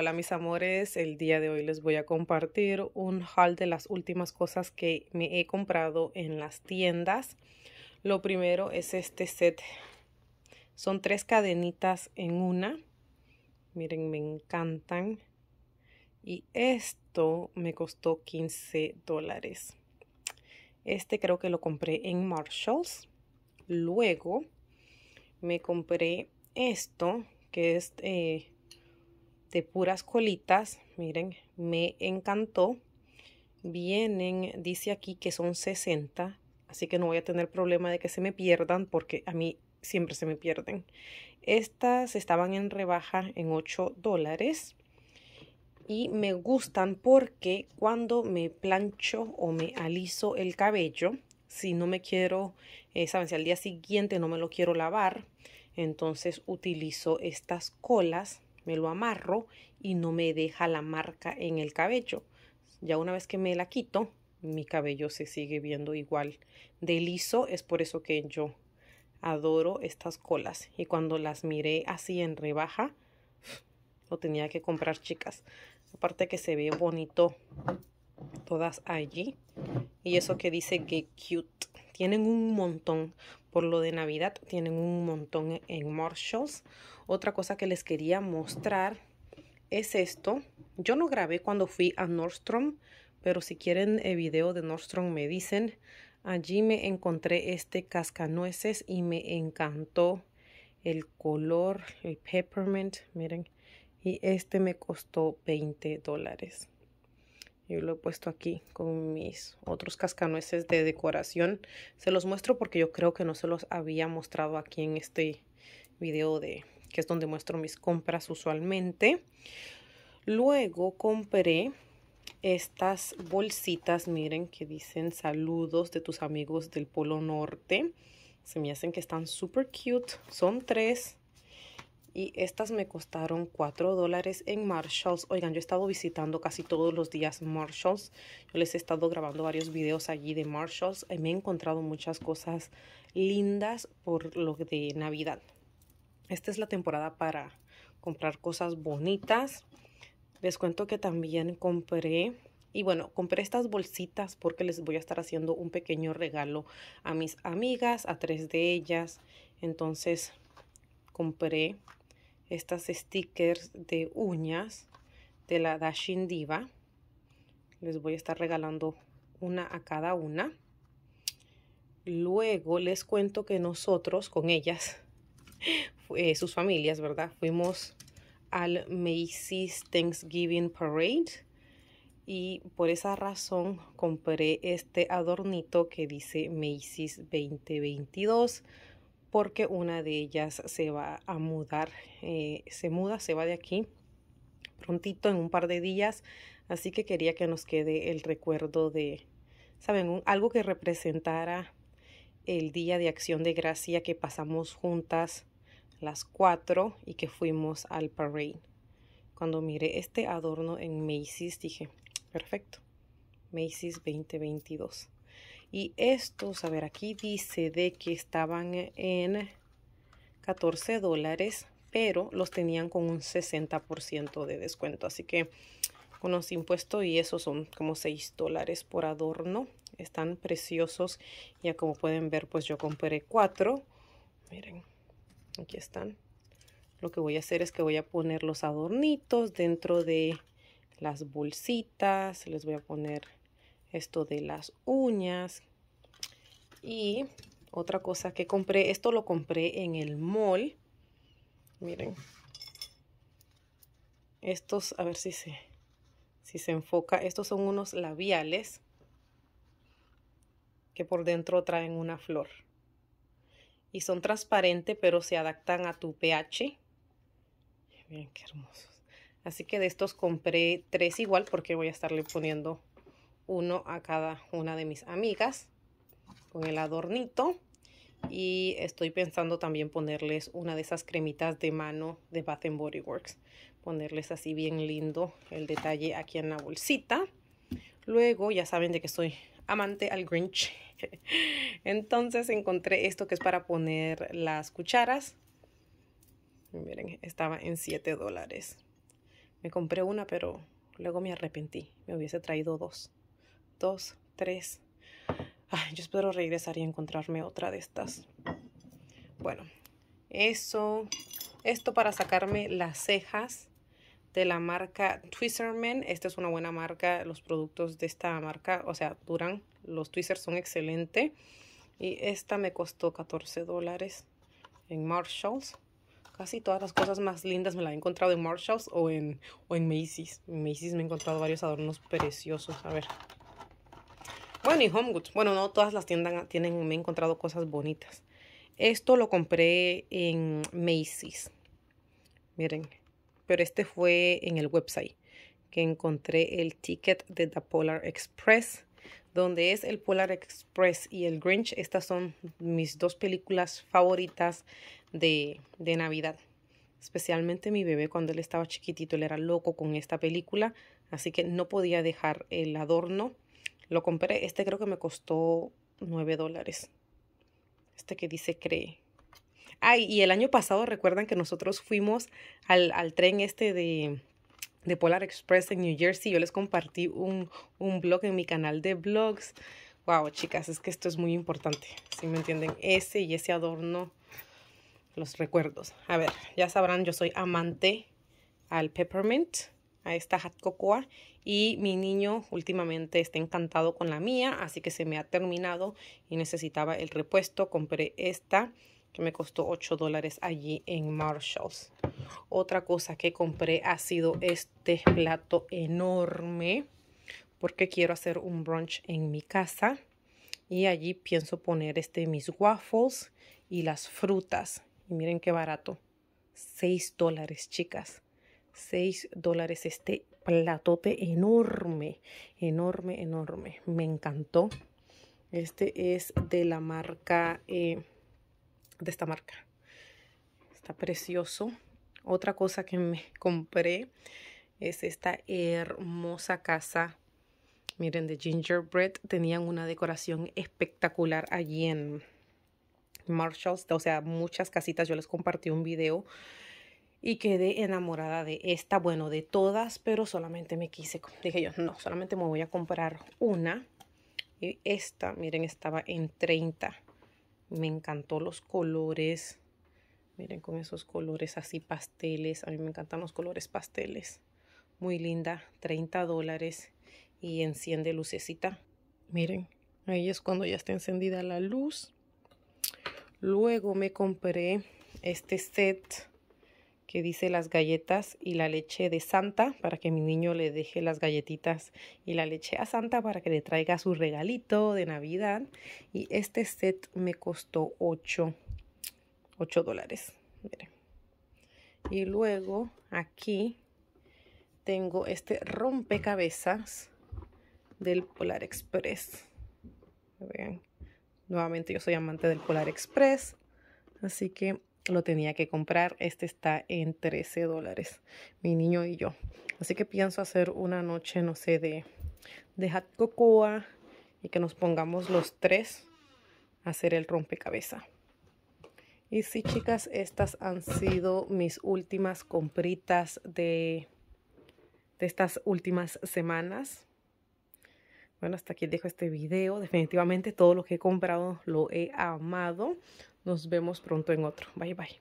Hola mis amores, el día de hoy les voy a compartir un haul de las últimas cosas que me he comprado en las tiendas. Lo primero es este set. Son tres cadenitas en una. Miren, me encantan. Y esto me costó 15 dólares. Este creo que lo compré en Marshalls. Luego me compré esto que es... Eh, de puras colitas. Miren, me encantó. Vienen, dice aquí que son 60, así que no voy a tener problema de que se me pierdan porque a mí siempre se me pierden. Estas estaban en rebaja en 8 dólares y me gustan porque cuando me plancho o me aliso el cabello, si no me quiero, eh, saben, si al día siguiente no me lo quiero lavar, entonces utilizo estas colas me lo amarro y no me deja la marca en el cabello. Ya una vez que me la quito, mi cabello se sigue viendo igual de liso. Es por eso que yo adoro estas colas. Y cuando las miré así en rebaja, lo tenía que comprar, chicas. Aparte que se ve bonito todas allí. Y eso que dice que Cute. Tienen un montón por lo de Navidad. Tienen un montón e-, en Marshalls. Otra cosa que les quería mostrar es esto. Yo no grabé cuando fui a Nordstrom, pero si quieren el eh, video de Nordstrom me dicen. Allí me encontré este cascanueces y me encantó el color, el peppermint, miren. Y este me costó 20 dólares. Yo lo he puesto aquí con mis otros cascanueces de decoración. Se los muestro porque yo creo que no se los había mostrado aquí en este video de que es donde muestro mis compras usualmente. Luego compré estas bolsitas, miren, que dicen saludos de tus amigos del Polo Norte. Se me hacen que están súper cute. Son tres y estas me costaron 4 dólares en Marshalls. Oigan, yo he estado visitando casi todos los días Marshalls. Yo les he estado grabando varios videos allí de Marshalls y eh, me he encontrado muchas cosas lindas por lo de Navidad. Esta es la temporada para comprar cosas bonitas. Les cuento que también compré y bueno, compré estas bolsitas porque les voy a estar haciendo un pequeño regalo a mis amigas, a tres de ellas. Entonces compré estas stickers de uñas de la Dashin Diva. Les voy a estar regalando una a cada una. Luego les cuento que nosotros con ellas, eh, sus familias, ¿verdad? Fuimos al Macy's Thanksgiving Parade y por esa razón compré este adornito que dice Macy's 2022 porque una de ellas se va a mudar, eh, se muda, se va de aquí prontito en un par de días, así que quería que nos quede el recuerdo de, saben, algo que representara el día de acción de gracia que pasamos juntas las cuatro y que fuimos al parade. Cuando miré este adorno en Macy's dije, perfecto, Macy's 2022. Y estos, a ver, aquí dice de que estaban e, en 14 dólares, pero los tenían con un 60% de descuento. Así que con los impuestos y eso son como 6 dólares por adorno. Están preciosos. Ya como pueden ver, pues yo compré 4. Miren, aquí están. Lo que voy a hacer es que voy a poner los adornitos dentro de las bolsitas. Les voy a poner esto de las uñas. Y otra cosa que compré, esto lo compré en el mol Miren. Estos, a ver si se, si se enfoca. Estos son unos labiales que por dentro traen una flor. Y son transparentes, pero se adaptan a tu pH. Miren qué hermosos. Así que de estos compré tres igual porque voy a estarle poniendo uno a cada una de mis amigas con el adornito y estoy pensando también ponerles una de esas cremitas de mano de Bath Body Works ponerles así bien lindo el detalle aquí en la bolsita luego ya saben de que soy amante al Grinch entonces encontré esto que es para poner las cucharas miren estaba en 7 dólares me compré una pero luego me arrepentí me hubiese traído dos dos, tres. yo espero regresar y encontrarme otra de estas. Bueno, eso. Esto para sacarme las cejas de la marca Twisterman Esta es una buena marca. Los productos de esta marca, o sea, duran. Los tweezers son excelentes. Y esta me costó 14 dólares en Marshalls. Casi todas las cosas más lindas me las he encontrado en Marshalls o en, o en Macy's. En Macy's me he encontrado varios adornos preciosos. A ver, bueno, Home Goods. Bueno, no todas las tiendas tienen, me he encontrado cosas bonitas. Esto lo compré en Macy's. Miren. Pero este fue en el website que encontré el ticket de The Polar Express. Donde es el Polar Express y el Grinch. Estas son mis dos películas favoritas de, de Navidad. Especialmente mi bebé cuando él estaba chiquitito. Él era loco con esta película. Así que no podía dejar el adorno lo compré, este creo que me costó 9 dólares. Este que dice cree. Ah, y el año pasado recuerdan que nosotros fuimos al, tren este de, Polar Express en New Jersey. Yo les compartí un, blog en mi canal de blogs. Wow, chicas, es que esto es muy importante. Si me entienden, ese y ese adorno, los recuerdos. A ver, ya sabrán, yo soy amante al peppermint a esta cocoa y mi niño últimamente está encantado con la mía, así que se me ha terminado y necesitaba el repuesto. Compré esta que me costó 8 dólares allí en Marshalls. Otra cosa que compré ha sido este plato enorme porque quiero hacer un brunch en mi casa y allí pienso poner este mis waffles y las frutas. Y miren qué barato, 6 dólares chicas 6 dólares este platote enorme, enorme, enorme. Me encantó. Este es de la marca, eh, de esta marca. Está precioso. Otra cosa que me compré es esta hermosa casa. Miren, de gingerbread. Tenían una decoración espectacular allí en Marshalls. O sea, muchas casitas. Yo les compartí un video y quedé enamorada de esta, bueno, de todas, pero solamente me quise, dije yo, no, solamente me voy a comprar una. Y esta, miren, estaba en 30. Me encantó los colores. Miren con esos colores así pasteles. A mí me encantan los colores pasteles. Muy linda, 30 dólares. Y enciende lucecita. Miren, ahí es cuando ya está encendida la luz. Luego me compré este set que dice las galletas y la leche de Santa para que mi niño le deje las galletitas y la leche a Santa para que le traiga su regalito de Navidad. Y este set me costó 8, dólares. Y luego aquí tengo este rompecabezas del Polar Express. Vean, nuevamente yo soy amante del Polar Express. Así que lo tenía que comprar. Este está en 13 dólares, mi niño y yo. Así que pienso hacer una noche, no sé, de, de hot cocoa y que nos pongamos los tres a hacer el rompecabezas. Y sí, chicas, estas han sido mis últimas compritas de, de estas últimas semanas. Bueno, hasta aquí dejo este video. Definitivamente todo lo que he comprado lo he amado. Nos vemos pronto en otro. Bye bye.